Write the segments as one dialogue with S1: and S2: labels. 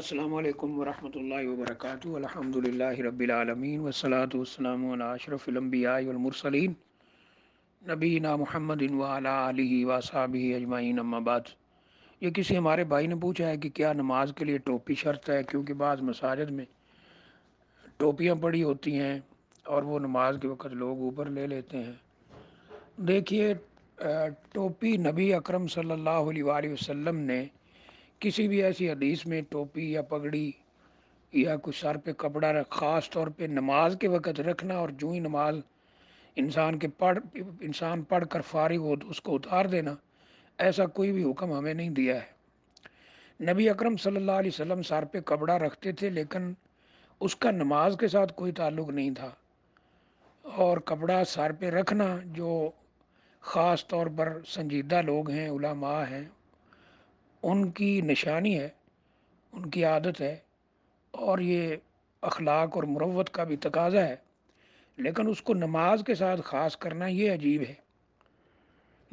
S1: अस्सलाम वालेकुम वरहमतुल्लाहि व बरकातुहू अल्हम्दुलिल्लाहि रब्बिल आलमीन वस्सलातु वस्सलामु अला अशरफिल अंबिया वल मुरसलीन नबीना मुहम्मदिन व अला आलिहि व असहाबिहि अजमाइन अम्मा बाद ये किसी हमारे भाई ने पूछा है कि क्या नमाज के लिए टोपी शर्त है क्योंकि बाद मसाजिद में टोपियाँ पड़ी होती हैं और वो नमाज के वक़्त लोग ऊपर ले लेते हैं देखिए टोपी नबी अकरम सल्लल्लाहु अलैहि वसल्लम ने किसी भी ऐसी हदीस में टोपी या पगड़ी या कुछ सर पे कपड़ा रख ख़ास तौर पे नमाज के वक़्त रखना और जूँ ही नमाज इंसान के पढ़ इंसान पढ़ कर फारिग हो तो उसको उतार देना ऐसा कोई भी हुक्म हमें नहीं दिया है नबी अकरम सल्लल्लाहु अलैहि वसल्लम सर पे कपड़ा रखते थे लेकिन उसका नमाज के साथ कोई ताल्लुक नहीं था और कपड़ा सर पे रखना जो ख़ास तौर पर संजीदा लोग हैं उलमा हैं उनकी निशानी है उनकी आदत है और ये अखलाक और मुरवत का भी तकाजा है लेकिन उसको नमाज के साथ ख़ास करना ये अजीब है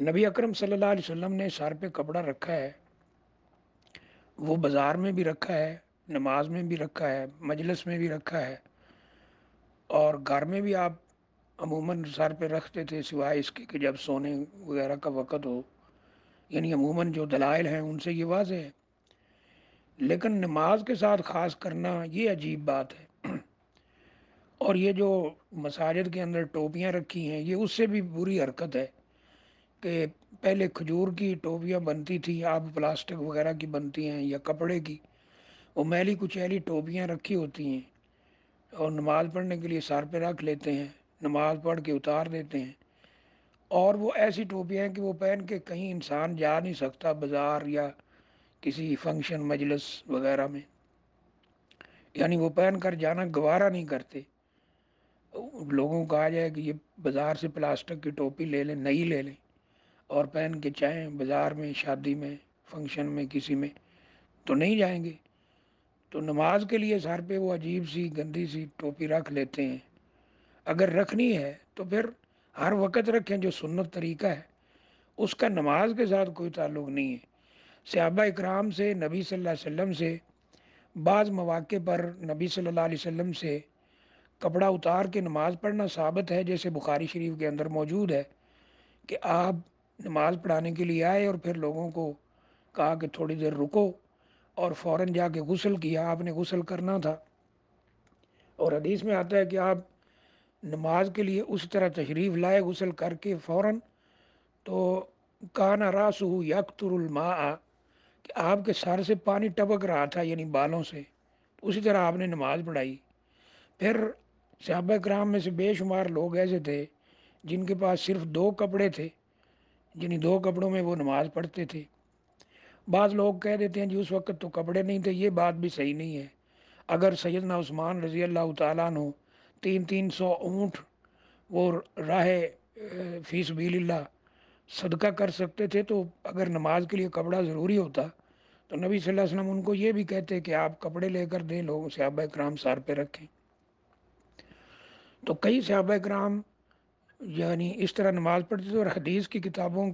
S1: नबी अकरम सल्लल्लाहु अलैहि वसल्लम ने सर पे कपड़ा रखा है वो बाज़ार में भी रखा है नमाज में भी रखा है मजलिस में भी रखा है और घर में भी आप अमूमन सर पे रखते थे सिवाय इसके कि जब सोने वगैरह का वक़्त हो यानी अमूमन जो दलाइल हैं उनसे ये वाज है लेकिन नमाज के साथ ख़ास करना ये अजीब बात है और ये जो मसाजिद के अंदर टोपियाँ रखी हैं ये उससे भी बुरी हरकत है कि पहले खजूर की टोपियाँ बनती थी अब प्लास्टिक वगैरह की बनती हैं या कपड़े की वो मैली कुचैली टोपियाँ रखी होती हैं और नमाज़ पढ़ने के लिए सर पे रख लेते हैं नमाज़ पढ़ के उतार देते हैं और वो ऐसी टोपियाँ हैं कि वो पहन के कहीं इंसान जा नहीं सकता बाज़ार या किसी फंक्शन मजलिस वगैरह में यानी वो पहन कर जाना गवारा नहीं करते लोगों को आ जाए कि ये बाज़ार से प्लास्टिक की टोपी ले लें नई ले लें और पहन के चाहें बाज़ार में शादी में फंक्शन में किसी में तो नहीं जाएंगे तो नमाज के लिए सर पे वो अजीब सी गंदी सी टोपी रख लेते हैं अगर रखनी है तो फिर हर वक्त रखें जो सुन्नत तरीका है उसका नमाज के साथ कोई ताल्लुक नहीं है सहाबा इकराम से नबी सल्लल्लाहु अलैहि वसल्लम से बाज़ मौाक़े पर नबी सल्लल्लाहु अलैहि वसल्लम से कपड़ा उतार के नमाज़ पढ़ना साबित है जैसे बुखारी शरीफ के अंदर मौजूद है कि आप नमाज पढ़ाने के लिए आए और फिर लोगों को कहा कि थोड़ी देर रुको और फ़ौर जाके गसल किया आपने गसल करना था और हदीस में आता है कि आप नमाज के लिए उस तरह तशरीफ़ लाए गसल करके फ़ौर तो काना रास यकतरलमा कि आपके सर से पानी टपक रहा था यानी बालों से उसी तरह आपने नमाज पढ़ाई फिर सहाब कराम में से बेशुमार लोग ऐसे थे जिनके पास सिर्फ दो कपड़े थे जिन्हें दो कपड़ों में वो नमाज़ पढ़ते थे बाद लोग कह देते हैं जी उस वक्त तो कपड़े नहीं थे ये बात भी सही नहीं है अगर सैदना उस्मान रज़ी अल्लाह तु तीन तीन सौ ऊँट वो राह फीस बील्ला सदका कर सकते थे तो अगर नमाज के लिए कपड़ा ज़रूरी होता तो नबी सल्लल्लाहु वसल्लम उनको ये भी कहते कि आप कपड़े लेकर दें लोगों से आप कराम सार पे रखें तो कई सहाब कराम यानी इस तरह नमाज पढ़ते थे और हदीस की किताबों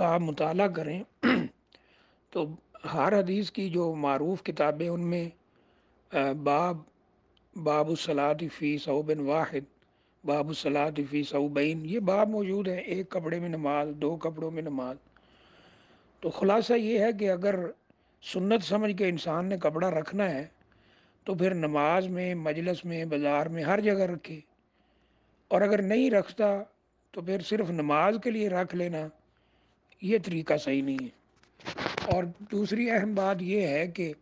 S1: का मताल करें तो हर हदीस की जो मरूफ़ किताबें उनमें बाब बाबू सलाद फ़ी सऊबिन वाहिद बाबू सलाद फ़ी सऊबैन ये बाब मौजूद हैं एक कपड़े में नमाज दो कपड़ों में नमाज तो ख़ुलासा ये है कि अगर सुन्नत समझ के इंसान ने कपड़ा रखना है तो फिर नमाज में मजलस में बाज़ार में हर जगह रखे और अगर नहीं रखता तो फिर सिर्फ नमाज के लिए रख लेना ये तरीका सही नहीं है और दूसरी अहम बात यह है कि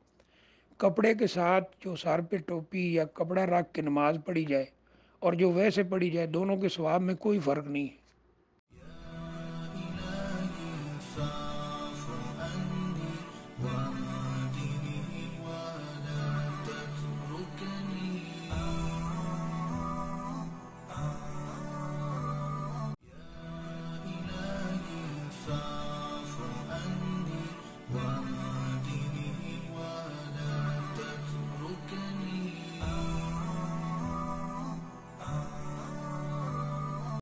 S1: कपड़े के साथ जो सर पे टोपी या कपड़ा रख के नमाज पढ़ी जाए और जो वैसे पढ़ी जाए दोनों के स्वभाव में कोई फ़र्क नहीं है